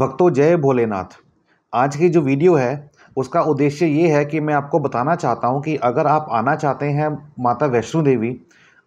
भक्तों जय भोलेनाथ आज की जो वीडियो है उसका उद्देश्य ये है कि मैं आपको बताना चाहता हूँ कि अगर आप आना चाहते हैं माता वैष्णो देवी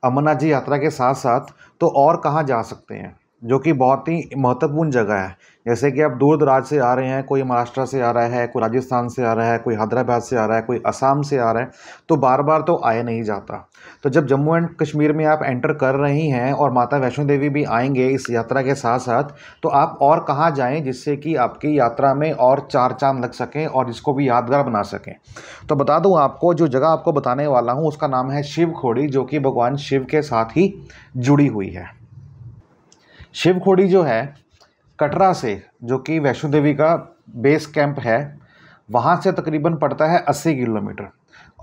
अमरनाथ जी यात्रा के साथ साथ तो और कहाँ जा सकते हैं जो कि बहुत ही महत्वपूर्ण जगह है जैसे कि आप दूर दराज से आ रहे हैं कोई महाराष्ट्र से आ रहा है कोई राजस्थान से आ रहा है कोई हैदराबाद से आ रहा है कोई असम से आ रहा है तो बार बार तो आया नहीं जाता तो जब जम्मू एंड कश्मीर में आप एंटर कर रही हैं और माता वैष्णो देवी भी आएंगे इस यात्रा के साथ साथ तो आप और कहाँ जाएँ जिससे कि आपकी यात्रा में और चार चांद लग सकें और इसको भी यादगार बना सकें तो बता दूँ आपको जो जगह आपको बताने वाला हूँ उसका नाम है शिव खोड़ी जो कि भगवान शिव के साथ ही जुड़ी हुई है शिव खोड़ी जो है कटरा से जो कि वैष्णो देवी का बेस कैंप है वहाँ से तकरीबन पड़ता है अस्सी किलोमीटर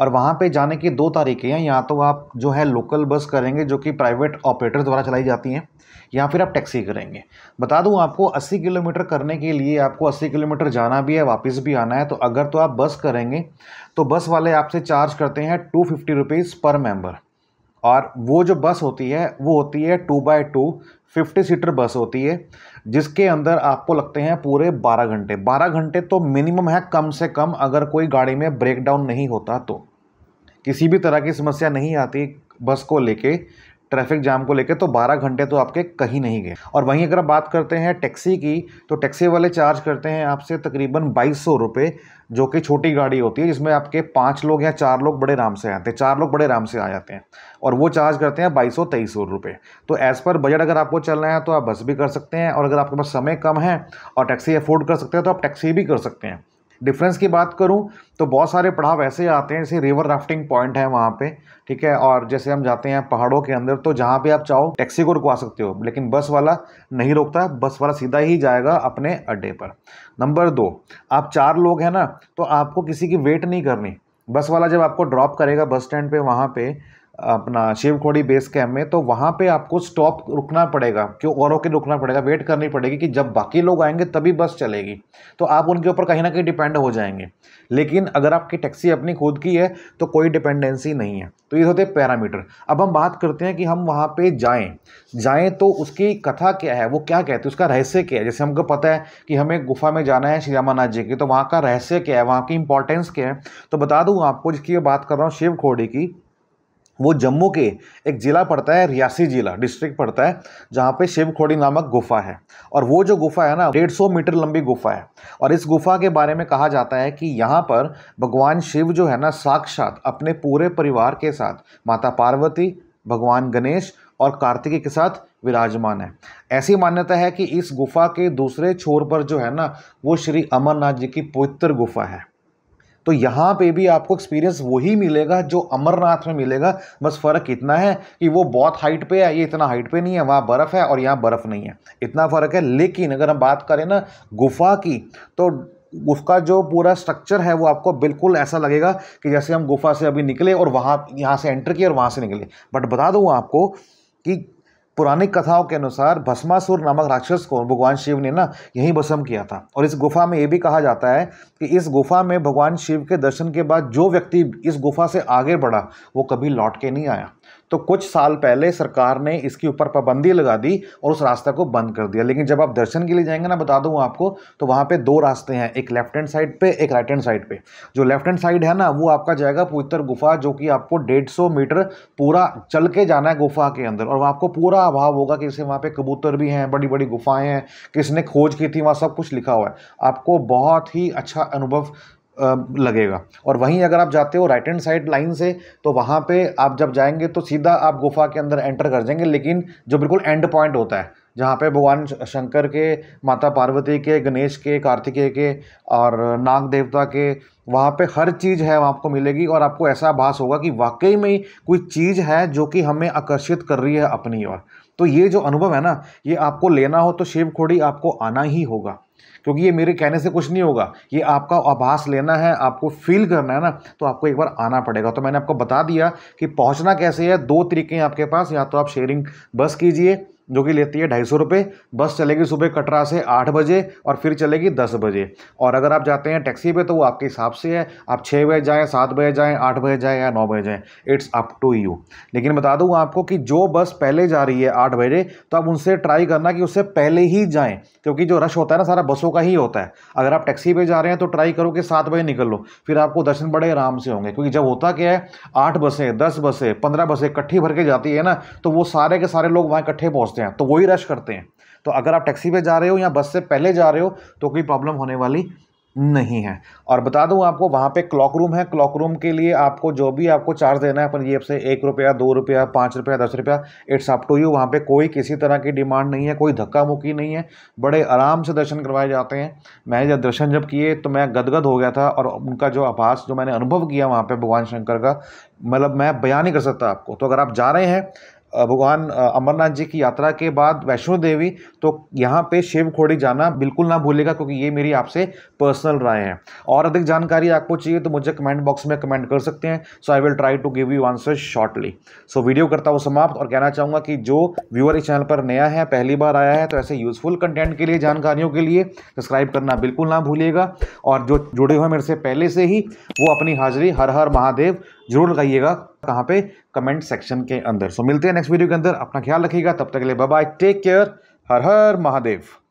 और वहाँ पे जाने की दो तारीखें हैं या तो आप जो है लोकल बस करेंगे जो कि प्राइवेट ऑपरेटर द्वारा चलाई जाती हैं या फिर आप टैक्सी करेंगे बता दूँ आपको 80 किलोमीटर करने के लिए आपको 80 किलोमीटर जाना भी है वापस भी आना है तो अगर तो आप बस करेंगे तो बस वाले आपसे चार्ज करते हैं two fifty rupees per member और वो जो बस होती है वो होती है two by two fifty seater bus होती है जिसके अंदर आपको लगते हैं पूरे बारह घंटे बारह घंटे तो मिनिमम है कम से कम अगर कोई गाड़ी में ब्रेक डाउन नहीं होता तो किसी भी तरह की समस्या नहीं आती बस को लेके ट्रैफिक जाम को लेकर तो 12 घंटे तो आपके कहीं नहीं गए और वहीं अगर आप बात करते हैं टैक्सी की तो टैक्सी वाले चार्ज करते हैं आपसे तकरीबन बाईस सौ रुपये जो कि छोटी गाड़ी होती है जिसमें आपके पाँच लोग या चार लोग बड़े आराम से आते हैं चार लोग बड़े आराम से आ जाते हैं और वो चार्ज करते हैं बाईस सौ तेईस सौ रुपये तो एज़ पर बजट अगर आपको चलना है तो आप बस भी कर सकते हैं और अगर आपके पास समय कम है और टैक्सी अफोर्ड कर सकते हैं तो आप टैक्सी भी कर सकते हैं डिफरेंस की बात करूँ तो बहुत सारे पड़ाव ऐसे आते हैं जैसे रिवर राफ्टिंग पॉइंट है वहाँ पे ठीक है और जैसे हम जाते हैं पहाड़ों के अंदर तो जहाँ पे आप चाहो टैक्सी को रुकवा सकते हो लेकिन बस वाला नहीं रोकता बस वाला सीधा ही जाएगा अपने अड्डे पर नंबर दो आप चार लोग हैं ना तो आपको किसी की वेट नहीं करनी बस वाला जब आपको ड्रॉप करेगा बस स्टैंड पे वहाँ पर अपना शिवखोड़ी बेस कैम्प में तो वहाँ पे आपको स्टॉप रुकना पड़ेगा क्यों औरों के रुकना पड़ेगा वेट करनी पड़ेगी कि जब बाकी लोग आएंगे तभी बस चलेगी तो आप उनके ऊपर कहीं ना कहीं डिपेंड हो जाएंगे लेकिन अगर आपकी टैक्सी अपनी खुद की है तो कोई डिपेंडेंसी नहीं है तो ये होते पैरामीटर अब हम बात करते हैं कि हम वहाँ पर जाएँ जाएँ तो उसकी कथा क्या है वो क्या कहते हैं उसका रहस्य क्या है जैसे हमको पता है कि हमें गुफा में जाना है श्री रामानाथ जी की तो वहाँ का रहस्य क्या है वहाँ की इंपॉर्टेंस क्या है तो बता दूँ आपको जिसकी बात कर रहा हूँ खोड़ी की वो जम्मू के एक ज़िला पड़ता है रियासी ज़िला डिस्ट्रिक्ट पड़ता है जहाँ पे शिवखोड़ी नामक गुफा है और वो जो गुफा है ना डेढ़ सौ मीटर लंबी गुफा है और इस गुफा के बारे में कहा जाता है कि यहाँ पर भगवान शिव जो है ना साक्षात अपने पूरे परिवार के साथ माता पार्वती भगवान गणेश और कार्तिकी के साथ विराजमान है ऐसी मान्यता है कि इस गुफा के दूसरे छोर पर जो है ना वो श्री अमरनाथ जी की पवित्र गुफा है तो यहाँ पे भी आपको एक्सपीरियंस वही मिलेगा जो अमरनाथ में मिलेगा बस फ़र्क इतना है कि वो बहुत हाइट पे है ये इतना हाइट पे नहीं है वहाँ बर्फ़ है और यहाँ बर्फ़ नहीं है इतना फ़र्क है लेकिन अगर हम बात करें ना गुफा की तो उसका जो पूरा स्ट्रक्चर है वो आपको बिल्कुल ऐसा लगेगा कि जैसे हम गुफा से अभी निकले और वहाँ यहाँ से एंटर किए और वहाँ से निकले बट बता दूँ आपको कि पुरानी कथाओं के अनुसार भस्मासुर नामक राक्षस को भगवान शिव ने ना यहीं भस्म किया था और इस गुफा में ये भी कहा जाता है कि इस गुफा में भगवान शिव के दर्शन के बाद जो व्यक्ति इस गुफा से आगे बढ़ा वो कभी लौट के नहीं आया तो कुछ साल पहले सरकार ने इसके ऊपर पाबंदी लगा दी और उस रास्ते को बंद कर दिया लेकिन जब आप दर्शन के लिए जाएंगे ना बता दूँ आपको तो वहाँ पे दो रास्ते हैं एक लेफ्ट हैंड साइड पे एक राइट हैंड साइड पे जो लेफ्ट हैंड साइड है ना वो आपका जाएगा पवित्र गुफा जो कि आपको डेढ़ मीटर पूरा चल के जाना है गुफा के अंदर और वहाँ आपको पूरा अभाव होगा कि इसे वहाँ पर कबूतर भी हैं बड़ी बड़ी गुफाएँ हैं किसने खोज की थी वहाँ सब कुछ लिखा हुआ है आपको बहुत ही अच्छा अनुभव लगेगा और वहीं अगर आप जाते हो राइट हैंड साइड लाइन से तो वहाँ पे आप जब जाएंगे तो सीधा आप गुफा के अंदर एंटर कर जाएंगे लेकिन जो बिल्कुल एंड पॉइंट होता है जहाँ पे भगवान शंकर के माता पार्वती के गणेश के कार्तिकेय के और नाग देवता के वहाँ पे हर चीज़ है आपको मिलेगी और आपको ऐसा आभास होगा कि वाकई में कोई चीज़ है जो कि हमें आकर्षित कर रही है अपनी ओर तो ये जो अनुभव है ना ये आपको लेना हो तो शिव खोड़ी आपको आना ही होगा क्योंकि ये मेरे कहने से कुछ नहीं होगा ये आपका आभास लेना है आपको फील करना है ना तो आपको एक बार आना पड़ेगा तो मैंने आपको बता दिया कि पहुंचना कैसे है दो तरीके हैं आपके पास या तो आप शेयरिंग बस कीजिए जो कि लेती है ढाई सौ बस चलेगी सुबह कटरा से आठ बजे और फिर चलेगी दस बजे और अगर आप जाते हैं टैक्सी पे तो वो आपके हिसाब से है आप छः बजे जाएँ सात बजे जाएँ आठ बजे जाएँ या नौ बजे जाएँ इट्स अप टू यू लेकिन बता दूँ आपको कि जो बस पहले जा रही है आठ बजे तो आप उनसे ट्राई करना कि उससे पहले ही जाएँ क्योंकि जो रश होता है ना सारा बसों का ही होता है अगर आप टैक्सी पर जा रहे हैं तो ट्राई करो कि सात बजे निकल लो फिर आपको दर्शन बड़े आराम से होंगे क्योंकि जब होता क्या है आठ बसें दस बसें पंद्रह बसें इकट्ठी भर के जाती है ना तो वो सारे के सारे लोग वहाँ इकट्ठे पहुँच पहुंचते हैं तो वही रश करते हैं तो अगर आप टैक्सी पे जा रहे हो या बस से पहले जा रहे हो तो कोई प्रॉब्लम होने वाली नहीं है और बता दूं आपको वहाँ पे क्लॉक रूम है क्लॉक रूम के लिए आपको जो भी आपको चार्ज देना है अपन ये से एक रुपया दो रुपया पाँच रुपया दस रुपया इट्स अप टू यू वहाँ पे कोई किसी तरह की डिमांड नहीं है कोई धक्का मुक्की नहीं है बड़े आराम से दर्शन करवाए जाते हैं मैं जब दर्शन जब किए तो मैं गदगद हो गया था और उनका जो आभास जो मैंने अनुभव किया वहाँ पर भगवान शंकर का मतलब मैं बयान नहीं कर सकता आपको तो अगर आप जा रहे हैं भगवान अमरनाथ जी की यात्रा के बाद वैष्णो देवी तो यहाँ पे शिव खोड़ी जाना बिल्कुल ना भूलेगा क्योंकि ये मेरी आपसे पर्सनल राय है और अधिक जानकारी आपको चाहिए तो मुझे कमेंट बॉक्स में कमेंट कर सकते हैं so I will try to give you answer shortly so video करता हूँ समाप्त और कहना चाहूँगा कि जो व्यूअर इस चैनल पर नया है पहली बार आया है तो ऐसे यूजफुल कंटेंट के लिए जानकारियों के लिए सब्सक्राइब करना बिल्कुल ना भूलिएगा और जो जुड़े हुए मेरे से पहले से ही वो अपनी हाजिरी हर हर महादेव जरूर लगाइएगा कहाँ पे कमेंट सेक्शन के अंदर सो मिलते हैं नेक्स्ट वीडियो के अंदर अपना ख्याल रखिएगा तब तक के लिए bye take care Har Har Mahadev